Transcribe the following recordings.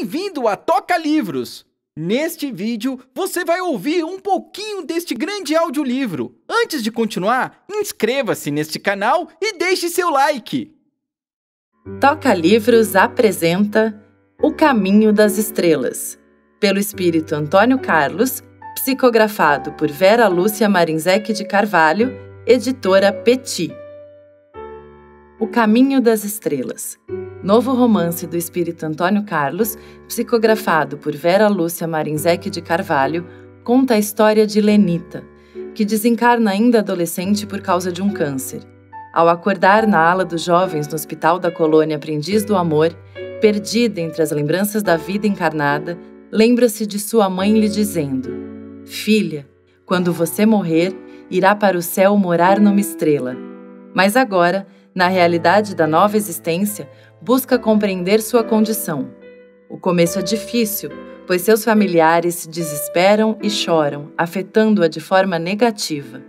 Bem-vindo a Toca Livros! Neste vídeo, você vai ouvir um pouquinho deste grande audiolivro. Antes de continuar, inscreva-se neste canal e deixe seu like! Toca Livros apresenta O Caminho das Estrelas, pelo espírito Antônio Carlos, psicografado por Vera Lúcia Marinzec de Carvalho, editora Petit. O Caminho das Estrelas, novo romance do espírito Antônio Carlos, psicografado por Vera Lúcia Marinzec de Carvalho, conta a história de Lenita, que desencarna ainda adolescente por causa de um câncer. Ao acordar na ala dos jovens no hospital da colônia Aprendiz do Amor, perdida entre as lembranças da vida encarnada, lembra-se de sua mãe lhe dizendo: Filha, quando você morrer, irá para o céu morar numa estrela. Mas agora, na realidade da nova existência, busca compreender sua condição. O começo é difícil, pois seus familiares se desesperam e choram, afetando-a de forma negativa.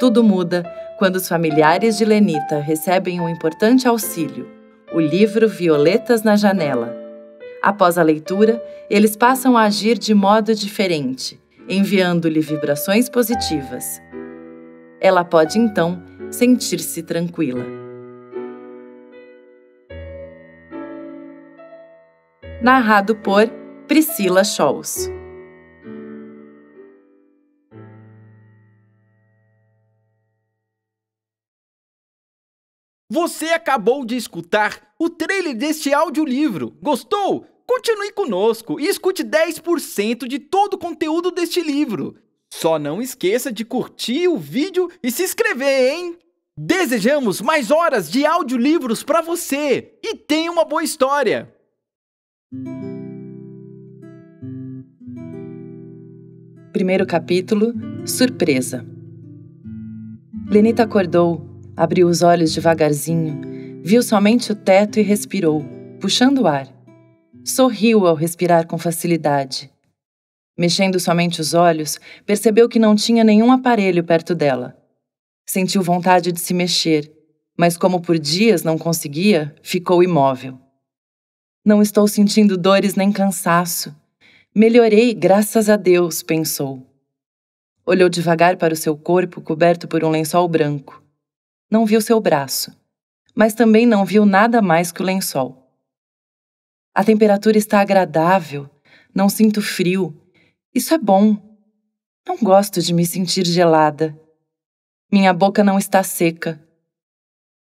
Tudo muda quando os familiares de Lenita recebem um importante auxílio, o livro Violetas na Janela. Após a leitura, eles passam a agir de modo diferente, enviando-lhe vibrações positivas. Ela pode então sentir-se tranquila. narrado por Priscila Scholz. Você acabou de escutar o trailer deste audiolivro. Gostou? Continue conosco e escute 10% de todo o conteúdo deste livro. Só não esqueça de curtir o vídeo e se inscrever, hein? Desejamos mais horas de audiolivros para você e tenha uma boa história! Primeiro capítulo Surpresa. Lenita acordou, abriu os olhos devagarzinho, viu somente o teto e respirou, puxando o ar. Sorriu ao respirar com facilidade. Mexendo somente os olhos, percebeu que não tinha nenhum aparelho perto dela. Sentiu vontade de se mexer, mas como por dias não conseguia, ficou imóvel. Não estou sentindo dores nem cansaço. Melhorei, graças a Deus, pensou. Olhou devagar para o seu corpo coberto por um lençol branco. Não viu seu braço, mas também não viu nada mais que o lençol. A temperatura está agradável, não sinto frio. Isso é bom. Não gosto de me sentir gelada. Minha boca não está seca.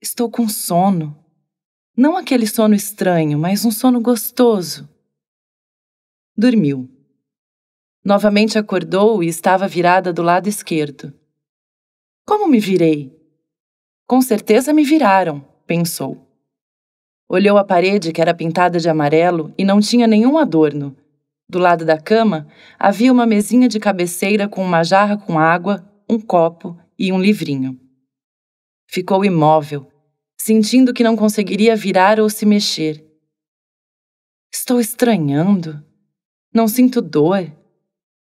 Estou com sono. Não aquele sono estranho, mas um sono gostoso. Dormiu. Novamente acordou e estava virada do lado esquerdo. Como me virei? Com certeza me viraram, pensou. Olhou a parede que era pintada de amarelo e não tinha nenhum adorno. Do lado da cama havia uma mesinha de cabeceira com uma jarra com água, um copo e um livrinho. Ficou imóvel, sentindo que não conseguiria virar ou se mexer. Estou estranhando. Não sinto dor.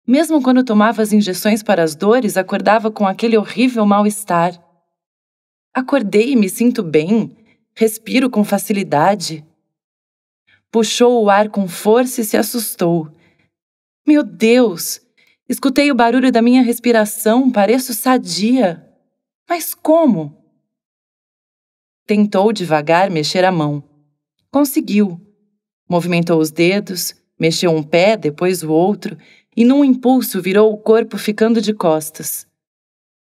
Mesmo quando tomava as injeções para as dores, acordava com aquele horrível mal-estar. Acordei e me sinto bem, respiro com facilidade. Puxou o ar com força e se assustou. Meu Deus! Escutei o barulho da minha respiração, pareço sadia. Mas como? Tentou devagar mexer a mão. Conseguiu. Movimentou os dedos, mexeu um pé, depois o outro, e num impulso virou o corpo ficando de costas.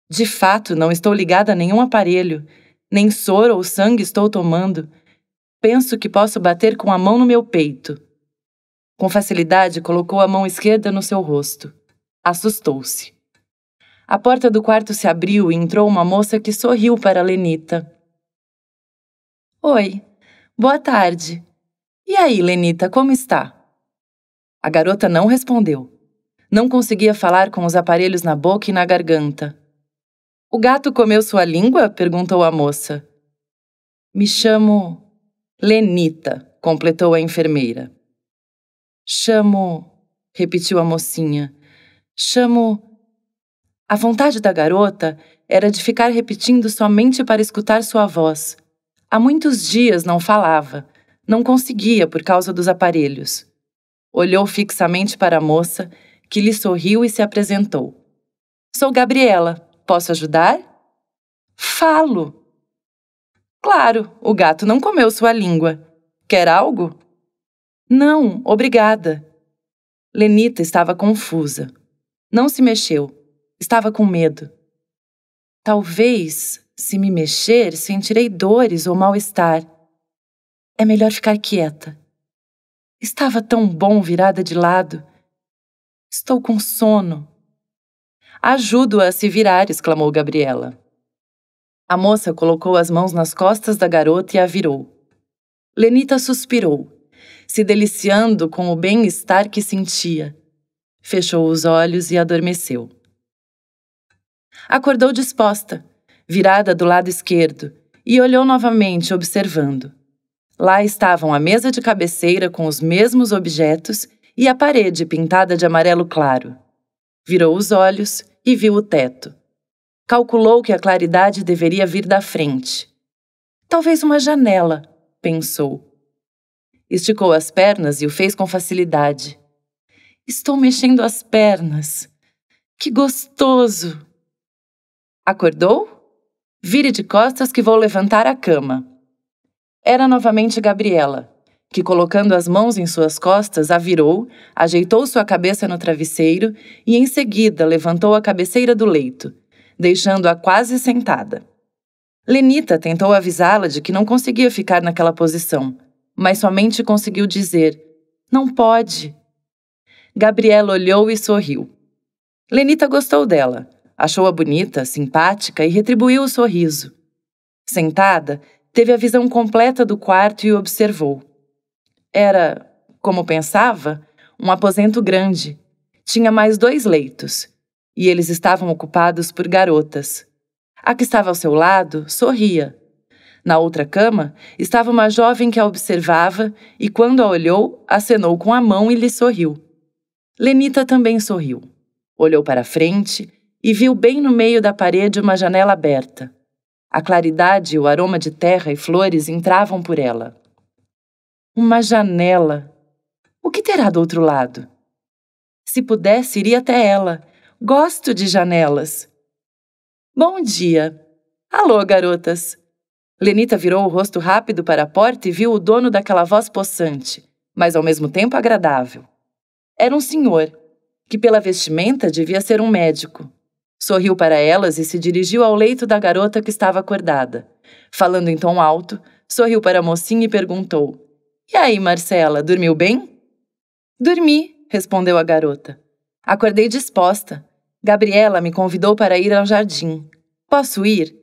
De fato, não estou ligada a nenhum aparelho, nem soro ou sangue estou tomando. Penso que posso bater com a mão no meu peito. Com facilidade, colocou a mão esquerda no seu rosto. Assustou-se. A porta do quarto se abriu e entrou uma moça que sorriu para Lenita. Oi, boa tarde. E aí, Lenita, como está? A garota não respondeu. Não conseguia falar com os aparelhos na boca e na garganta. O gato comeu sua língua? perguntou a moça. Me chamo Lenita, completou a enfermeira. Chamo, repetiu a mocinha. Chamo. A vontade da garota era de ficar repetindo somente para escutar sua voz. Há muitos dias não falava, não conseguia por causa dos aparelhos. Olhou fixamente para a moça, que lhe sorriu e se apresentou. Sou Gabriela, posso ajudar? Falo! Claro, o gato não comeu sua língua. Quer algo? Não, obrigada. Lenita estava confusa. Não se mexeu. Estava com medo. Talvez se me mexer, sentirei dores ou mal-estar. É melhor ficar quieta. Estava tão bom virada de lado. Estou com sono. Ajudo-a a se virar, exclamou Gabriela. A moça colocou as mãos nas costas da garota e a virou. Lenita suspirou, se deliciando com o bem-estar que sentia. Fechou os olhos e adormeceu. Acordou disposta virada do lado esquerdo, e olhou novamente, observando. Lá estavam a mesa de cabeceira com os mesmos objetos e a parede pintada de amarelo claro. Virou os olhos e viu o teto. Calculou que a claridade deveria vir da frente. Talvez uma janela, pensou. Esticou as pernas e o fez com facilidade. Estou mexendo as pernas. Que gostoso! Acordou? Vire de costas que vou levantar a cama. Era novamente Gabriela, que, colocando as mãos em suas costas, a virou, ajeitou sua cabeça no travesseiro e, em seguida, levantou a cabeceira do leito, deixando-a quase sentada. Lenita tentou avisá-la de que não conseguia ficar naquela posição, mas somente conseguiu dizer: Não pode. Gabriela olhou e sorriu. Lenita gostou dela Achou-a bonita, simpática e retribuiu o sorriso. Sentada, teve a visão completa do quarto e observou. Era, como pensava, um aposento grande. Tinha mais dois leitos, e eles estavam ocupados por garotas. A que estava ao seu lado sorria. Na outra cama estava uma jovem que a observava e, quando a olhou, acenou com a mão e lhe sorriu. Lenita também sorriu. Olhou para frente e viu bem no meio da parede uma janela aberta. A claridade e o aroma de terra e flores entravam por ela. Uma janela! O que terá do outro lado? Se pudesse, iria até ela. Gosto de janelas. Bom dia. Alô, garotas. Lenita virou o rosto rápido para a porta e viu o dono daquela voz possante, mas ao mesmo tempo agradável. Era um senhor, que pela vestimenta devia ser um médico. Sorriu para elas e se dirigiu ao leito da garota que estava acordada. Falando em tom alto, sorriu para a mocinha e perguntou: E aí, Marcela, dormiu bem? Dormi, respondeu a garota. Acordei disposta. Gabriela me convidou para ir ao jardim. Posso ir?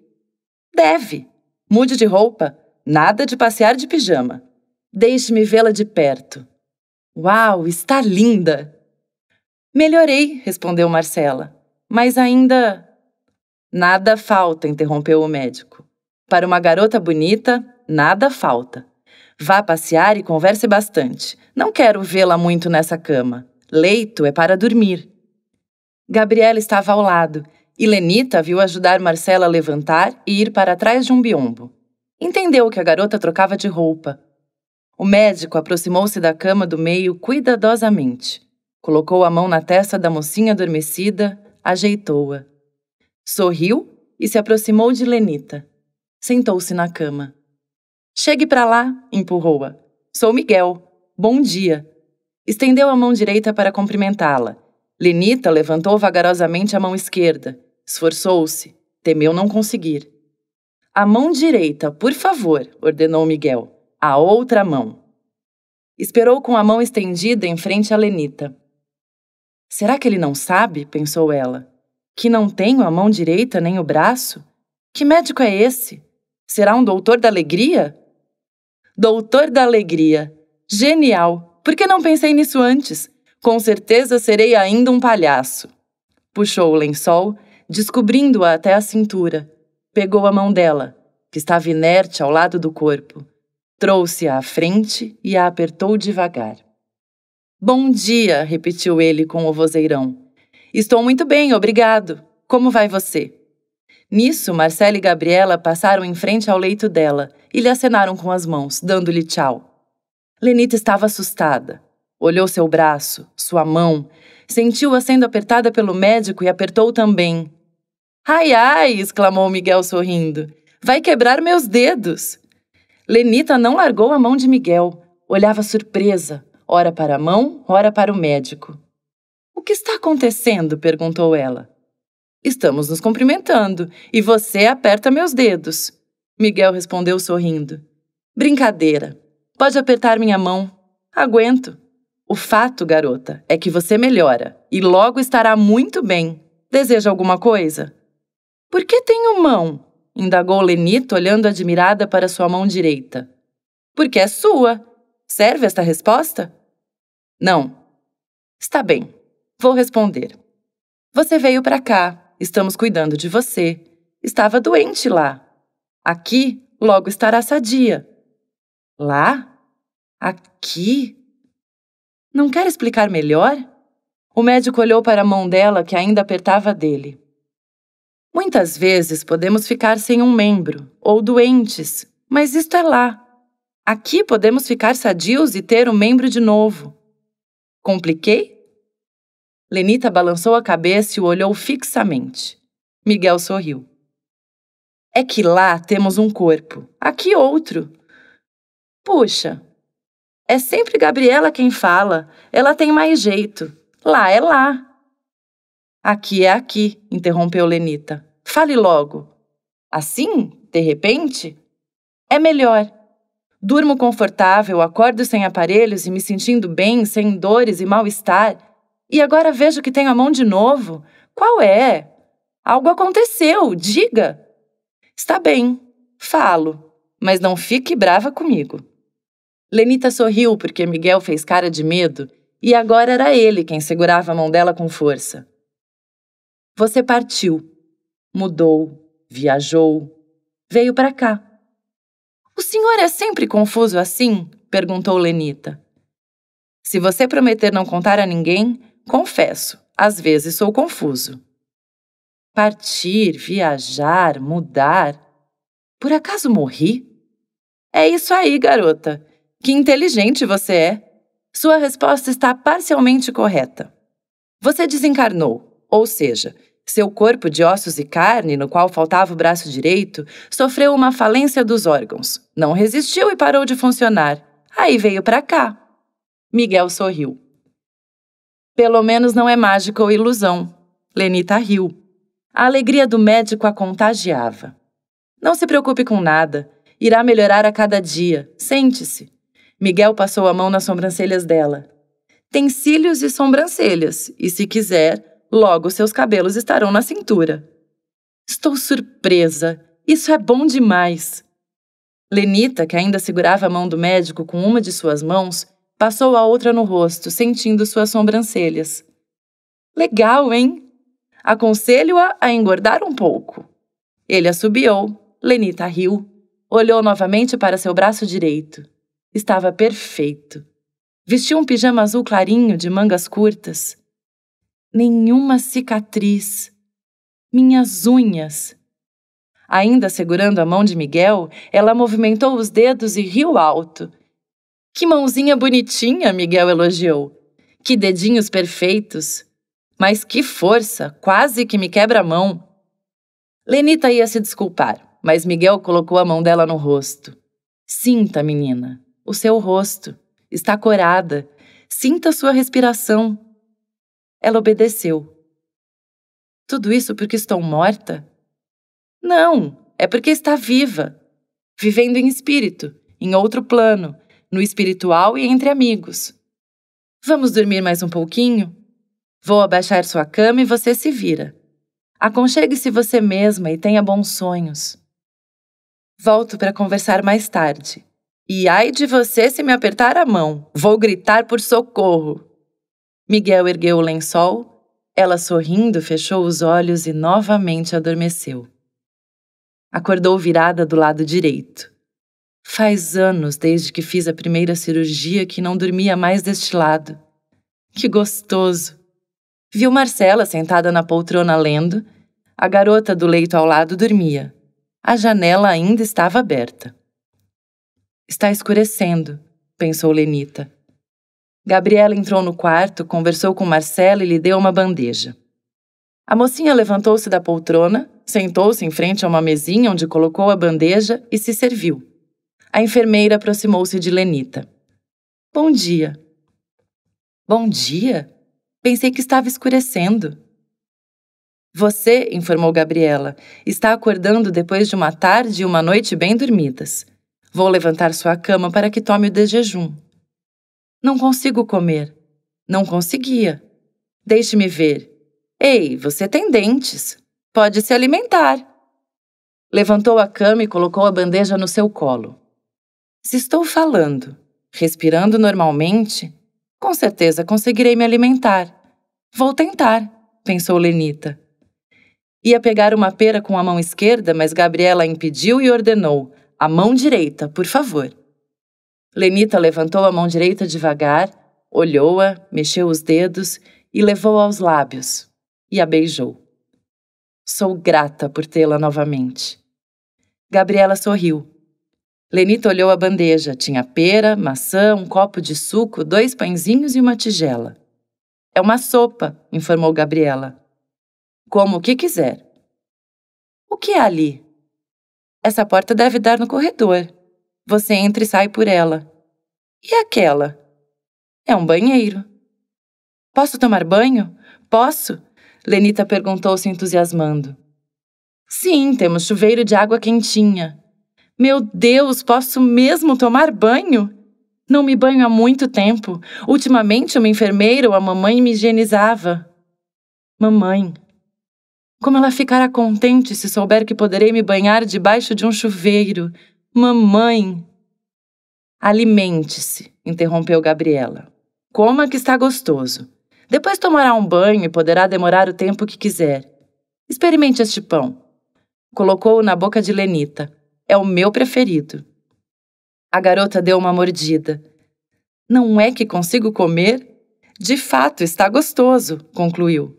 Deve. Mude de roupa. Nada de passear de pijama. Deixe-me vê-la de perto. Uau, está linda! Melhorei, respondeu Marcela. Mas ainda. Nada falta, interrompeu o médico. Para uma garota bonita, nada falta. Vá passear e converse bastante. Não quero vê-la muito nessa cama. Leito é para dormir. Gabriela estava ao lado e Lenita viu ajudar Marcela a levantar e ir para trás de um biombo. Entendeu que a garota trocava de roupa. O médico aproximou-se da cama do meio cuidadosamente. Colocou a mão na testa da mocinha adormecida ajeitou-a. Sorriu e se aproximou de Lenita. Sentou-se na cama. Chegue para lá, empurrou-a. Sou Miguel. Bom dia. Estendeu a mão direita para cumprimentá-la. Lenita levantou vagarosamente a mão esquerda. Esforçou-se. Temeu não conseguir. A mão direita, por favor, ordenou Miguel. A outra mão. Esperou com a mão estendida em frente a Lenita. Será que ele não sabe? pensou ela. Que não tenho a mão direita nem o braço? Que médico é esse? Será um doutor da alegria? Doutor da alegria! Genial! Por que não pensei nisso antes? Com certeza serei ainda um palhaço. Puxou o lençol, descobrindo-a até a cintura. Pegou a mão dela, que estava inerte ao lado do corpo. Trouxe-a à frente e a apertou devagar. Bom dia, repetiu ele com o vozeirão. Estou muito bem, obrigado. Como vai você? Nisso, Marcela e Gabriela passaram em frente ao leito dela e lhe acenaram com as mãos, dando-lhe tchau. Lenita estava assustada. Olhou seu braço, sua mão, sentiu-a sendo apertada pelo médico e apertou também. Ai, ai! exclamou Miguel sorrindo. Vai quebrar meus dedos! Lenita não largou a mão de Miguel. Olhava surpresa, ora para a mão, ora para o médico. O que está acontecendo? perguntou ela. Estamos nos cumprimentando e você aperta meus dedos. Miguel respondeu sorrindo. Brincadeira. Pode apertar minha mão. Aguento. O fato, garota, é que você melhora e logo estará muito bem. Deseja alguma coisa? Por que tenho mão? indagou Lenita, olhando admirada para sua mão direita. Porque é sua, Serve esta resposta? Não. Está bem, vou responder. Você veio para cá, estamos cuidando de você. Estava doente lá. Aqui, logo estará sadia. Lá? Aqui? Não quer explicar melhor? O médico olhou para a mão dela que ainda apertava dele. Muitas vezes podemos ficar sem um membro ou doentes, mas isto é lá, Aqui podemos ficar sadios e ter um membro de novo. Compliquei? Lenita balançou a cabeça e o olhou fixamente. Miguel sorriu. É que lá temos um corpo, aqui outro. Puxa, é sempre Gabriela quem fala, ela tem mais jeito. Lá é lá. Aqui é aqui, interrompeu Lenita. Fale logo. Assim, de repente, é melhor. Durmo confortável, acordo sem aparelhos e me sentindo bem, sem dores e mal-estar. E agora vejo que tenho a mão de novo. Qual é? Algo aconteceu, diga! Está bem, falo, mas não fique brava comigo. Lenita sorriu porque Miguel fez cara de medo e agora era ele quem segurava a mão dela com força. Você partiu, mudou, viajou, veio para cá o senhor é sempre confuso assim? perguntou Lenita. Se você prometer não contar a ninguém, confesso, às vezes sou confuso. Partir, viajar, mudar. Por acaso morri? É isso aí, garota. Que inteligente você é. Sua resposta está parcialmente correta. Você desencarnou, ou seja, seu corpo de ossos e carne, no qual faltava o braço direito, sofreu uma falência dos órgãos. Não resistiu e parou de funcionar. Aí veio para cá. Miguel sorriu. Pelo menos não é mágica ou ilusão. Lenita riu. A alegria do médico a contagiava. Não se preocupe com nada. Irá melhorar a cada dia. Sente-se. Miguel passou a mão nas sobrancelhas dela. Tem cílios e sobrancelhas, e se quiser, Logo, seus cabelos estarão na cintura. Estou surpresa! Isso é bom demais! Lenita, que ainda segurava a mão do médico com uma de suas mãos, passou a outra no rosto, sentindo suas sobrancelhas. Legal, hein? Aconselho-a a engordar um pouco. Ele assobiou, Lenita riu, olhou novamente para seu braço direito. Estava perfeito. Vestiu um pijama azul clarinho de mangas curtas nenhuma cicatriz. Minhas unhas. Ainda segurando a mão de Miguel, ela movimentou os dedos e riu alto. Que mãozinha bonitinha, Miguel elogiou. Que dedinhos perfeitos. Mas que força, quase que me quebra a mão. Lenita ia se desculpar, mas Miguel colocou a mão dela no rosto. Sinta, menina, o seu rosto. Está corada. Sinta sua respiração. Ela obedeceu. Tudo isso porque estou morta? Não, é porque está viva, vivendo em espírito, em outro plano, no espiritual e entre amigos. Vamos dormir mais um pouquinho? Vou abaixar sua cama e você se vira. Aconchegue-se você mesma e tenha bons sonhos. Volto para conversar mais tarde. E ai de você se me apertar a mão, vou gritar por socorro. Miguel ergueu o lençol, ela sorrindo fechou os olhos e novamente adormeceu. Acordou virada do lado direito. Faz anos desde que fiz a primeira cirurgia que não dormia mais deste lado. Que gostoso! Viu Marcela sentada na poltrona lendo. A garota do leito ao lado dormia. A janela ainda estava aberta. Está escurecendo, pensou Lenita. Gabriela entrou no quarto, conversou com Marcela e lhe deu uma bandeja. A mocinha levantou-se da poltrona, sentou-se em frente a uma mesinha onde colocou a bandeja e se serviu. A enfermeira aproximou-se de Lenita. Bom dia. Bom dia? Pensei que estava escurecendo. Você, informou Gabriela, está acordando depois de uma tarde e uma noite bem dormidas. Vou levantar sua cama para que tome o desjejum. Não consigo comer. Não conseguia. Deixe-me ver. Ei, você tem dentes. Pode se alimentar. Levantou a cama e colocou a bandeja no seu colo. Se estou falando, respirando normalmente, com certeza conseguirei me alimentar. Vou tentar, pensou Lenita. Ia pegar uma pera com a mão esquerda, mas Gabriela a impediu e ordenou: a mão direita, por favor. Lenita levantou a mão direita devagar, olhou-a, mexeu os dedos e levou aos lábios e a beijou. Sou grata por tê-la novamente. Gabriela sorriu. Lenita olhou a bandeja. Tinha pera, maçã, um copo de suco, dois pãezinhos e uma tigela. É uma sopa, informou Gabriela. Como o que quiser. O que é ali? Essa porta deve dar no corredor. Você entra e sai por ela. E aquela? É um banheiro. Posso tomar banho? Posso? Lenita perguntou, se entusiasmando. Sim, temos chuveiro de água quentinha. Meu Deus, posso mesmo tomar banho? Não me banho há muito tempo. Ultimamente, uma enfermeira ou a mamãe me higienizava. Mamãe. Como ela ficará contente se souber que poderei me banhar debaixo de um chuveiro, Mamãe! Alimente-se, interrompeu Gabriela. Coma que está gostoso. Depois tomará um banho e poderá demorar o tempo que quiser. Experimente este pão. Colocou-o na boca de Lenita. É o meu preferido. A garota deu uma mordida. Não é que consigo comer? De fato, está gostoso, concluiu.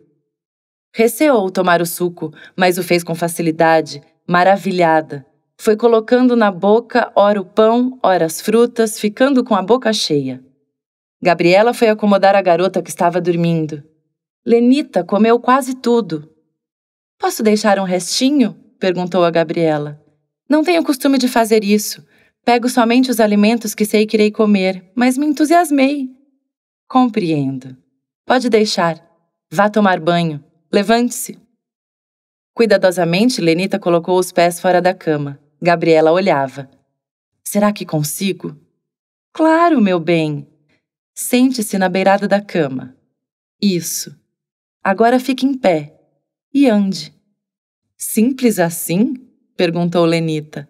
Receou tomar o suco, mas o fez com facilidade, maravilhada, foi colocando na boca, ora o pão, ora as frutas, ficando com a boca cheia. Gabriela foi acomodar a garota que estava dormindo. Lenita comeu quase tudo. Posso deixar um restinho? perguntou a Gabriela. Não tenho costume de fazer isso. Pego somente os alimentos que sei que irei comer, mas me entusiasmei. Compreendo. Pode deixar. Vá tomar banho. Levante-se. Cuidadosamente, Lenita colocou os pés fora da cama. Gabriela olhava. Será que consigo? Claro, meu bem. Sente-se na beirada da cama. Isso. Agora fique em pé e ande. Simples assim? perguntou Lenita.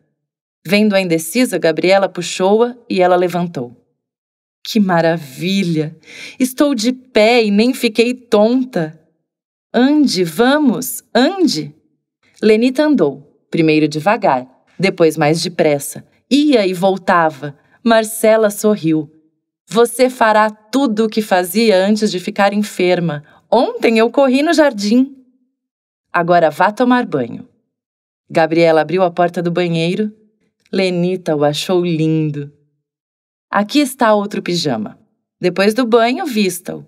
Vendo-a indecisa, Gabriela puxou-a e ela levantou. Que maravilha! Estou de pé e nem fiquei tonta. Ande, vamos, ande! Lenita andou, primeiro devagar, depois mais depressa. Ia e voltava. Marcela sorriu. Você fará tudo o que fazia antes de ficar enferma. Ontem eu corri no jardim. Agora vá tomar banho. Gabriela abriu a porta do banheiro. Lenita o achou lindo. Aqui está outro pijama. Depois do banho, vista-o.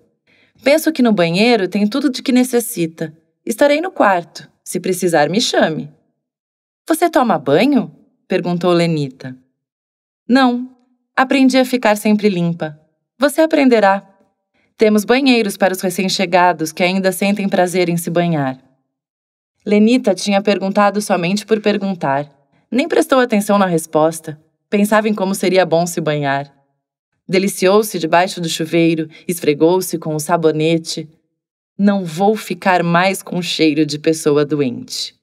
Penso que no banheiro tem tudo de que necessita. Estarei no quarto. Se precisar, me chame. Você toma banho? perguntou Lenita. Não, aprendi a ficar sempre limpa. Você aprenderá. Temos banheiros para os recém-chegados que ainda sentem prazer em se banhar. Lenita tinha perguntado somente por perguntar. Nem prestou atenção na resposta. Pensava em como seria bom se banhar. Deliciou-se debaixo do chuveiro, esfregou-se com o sabonete. Não vou ficar mais com cheiro de pessoa doente.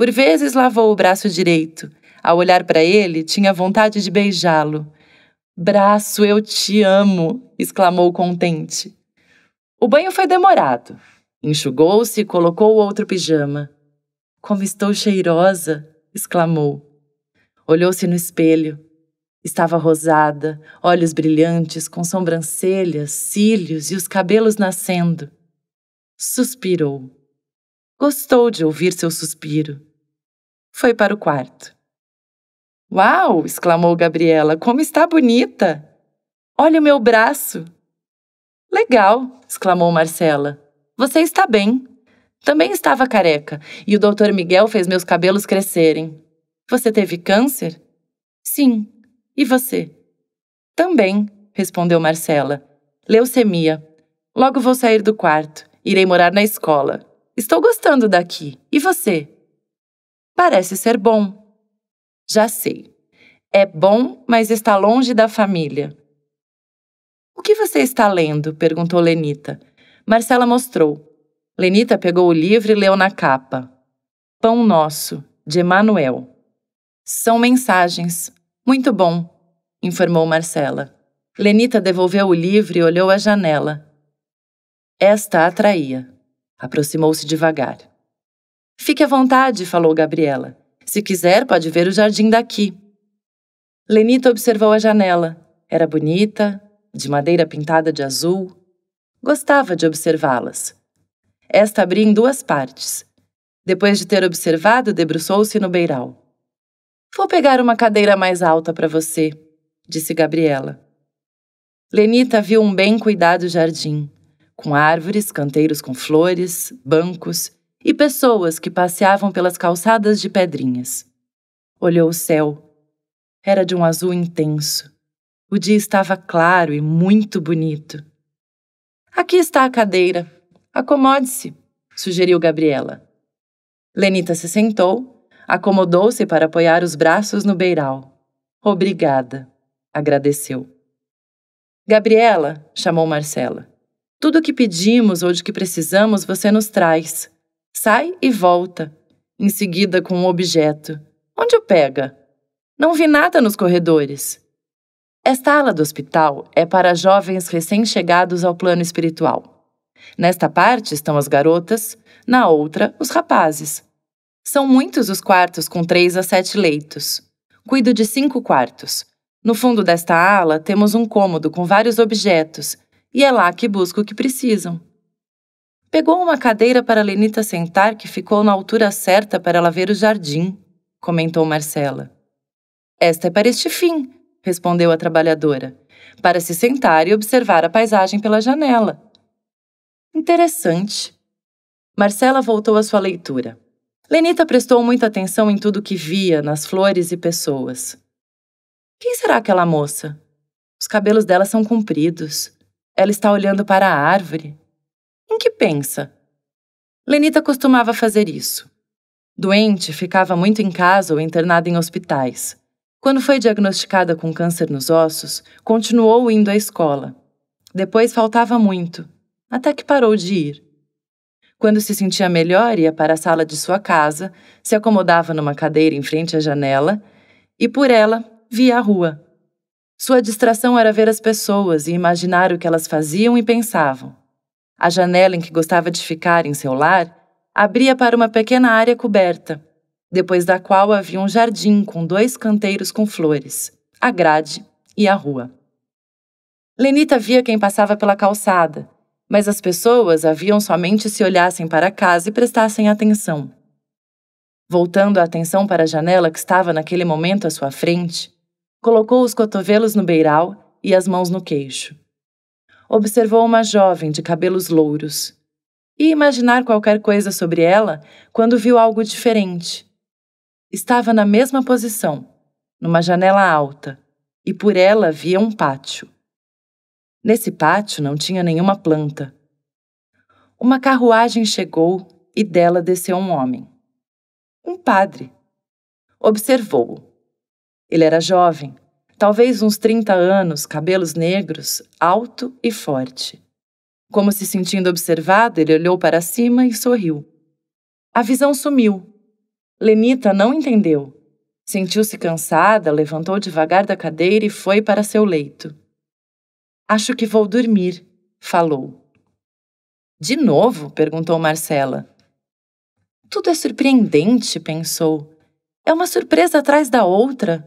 Por vezes lavou o braço direito. Ao olhar para ele, tinha vontade de beijá-lo. Braço, eu te amo! exclamou contente. O banho foi demorado. Enxugou-se e colocou outro pijama. Como estou cheirosa! exclamou. Olhou-se no espelho. Estava rosada, olhos brilhantes, com sobrancelhas, cílios e os cabelos nascendo. Suspirou. Gostou de ouvir seu suspiro. Foi para o quarto. Uau! exclamou Gabriela. Como está bonita! Olha o meu braço! Legal! exclamou Marcela. Você está bem. Também estava careca e o doutor Miguel fez meus cabelos crescerem. Você teve câncer? Sim. E você? Também, respondeu Marcela. Leucemia. Logo vou sair do quarto. Irei morar na escola. Estou gostando daqui. E você? Parece ser bom. Já sei. É bom, mas está longe da família. O que você está lendo? perguntou Lenita. Marcela mostrou. Lenita pegou o livro e leu na capa. Pão Nosso, de Emanuel. São mensagens. Muito bom, informou Marcela. Lenita devolveu o livro e olhou a janela. Esta atraía. Aproximou-se devagar. Fique à vontade, falou Gabriela. Se quiser, pode ver o jardim daqui. Lenita observou a janela. Era bonita, de madeira pintada de azul. Gostava de observá-las. Esta abria em duas partes. Depois de ter observado, debruçou-se no beiral. Vou pegar uma cadeira mais alta para você, disse Gabriela. Lenita viu um bem cuidado jardim, com árvores, canteiros com flores, bancos e pessoas que passeavam pelas calçadas de pedrinhas. Olhou o céu. Era de um azul intenso. O dia estava claro e muito bonito. Aqui está a cadeira. Acomode-se, sugeriu Gabriela. Lenita se sentou, acomodou-se para apoiar os braços no beiral. Obrigada, agradeceu. Gabriela, chamou Marcela. Tudo o que pedimos ou de que precisamos você nos traz. Sai e volta. Em seguida, com um objeto. Onde o pega? Não vi nada nos corredores. Esta ala do hospital é para jovens recém-chegados ao plano espiritual. Nesta parte estão as garotas, na outra, os rapazes. São muitos os quartos com três a sete leitos. Cuido de cinco quartos. No fundo desta ala temos um cômodo com vários objetos, e é lá que busco o que precisam. Pegou uma cadeira para Lenita sentar que ficou na altura certa para ela ver o jardim, comentou Marcela. Esta é para este fim, respondeu a trabalhadora, para se sentar e observar a paisagem pela janela. Interessante. Marcela voltou à sua leitura. Lenita prestou muita atenção em tudo que via, nas flores e pessoas. Quem será aquela moça? Os cabelos dela são compridos. Ela está olhando para a árvore. Em que pensa? Lenita costumava fazer isso. Doente, ficava muito em casa ou internada em hospitais. Quando foi diagnosticada com câncer nos ossos, continuou indo à escola. Depois faltava muito, até que parou de ir. Quando se sentia melhor, ia para a sala de sua casa, se acomodava numa cadeira em frente à janela e por ela via a rua. Sua distração era ver as pessoas e imaginar o que elas faziam e pensavam. A janela em que gostava de ficar em seu lar abria para uma pequena área coberta, depois da qual havia um jardim com dois canteiros com flores, a grade e a rua. Lenita via quem passava pela calçada, mas as pessoas a viam somente se olhassem para casa e prestassem atenção. Voltando a atenção para a janela que estava naquele momento à sua frente, colocou os cotovelos no beiral e as mãos no queixo observou uma jovem de cabelos louros e imaginar qualquer coisa sobre ela quando viu algo diferente. Estava na mesma posição, numa janela alta, e por ela via um pátio. Nesse pátio não tinha nenhuma planta. Uma carruagem chegou e dela desceu um homem. Um padre. Observou-o. Ele era jovem, talvez uns 30 anos, cabelos negros, alto e forte. Como se sentindo observado, ele olhou para cima e sorriu. A visão sumiu. Lenita não entendeu. Sentiu-se cansada, levantou devagar da cadeira e foi para seu leito. Acho que vou dormir, falou. De novo? perguntou Marcela. Tudo é surpreendente, pensou. É uma surpresa atrás da outra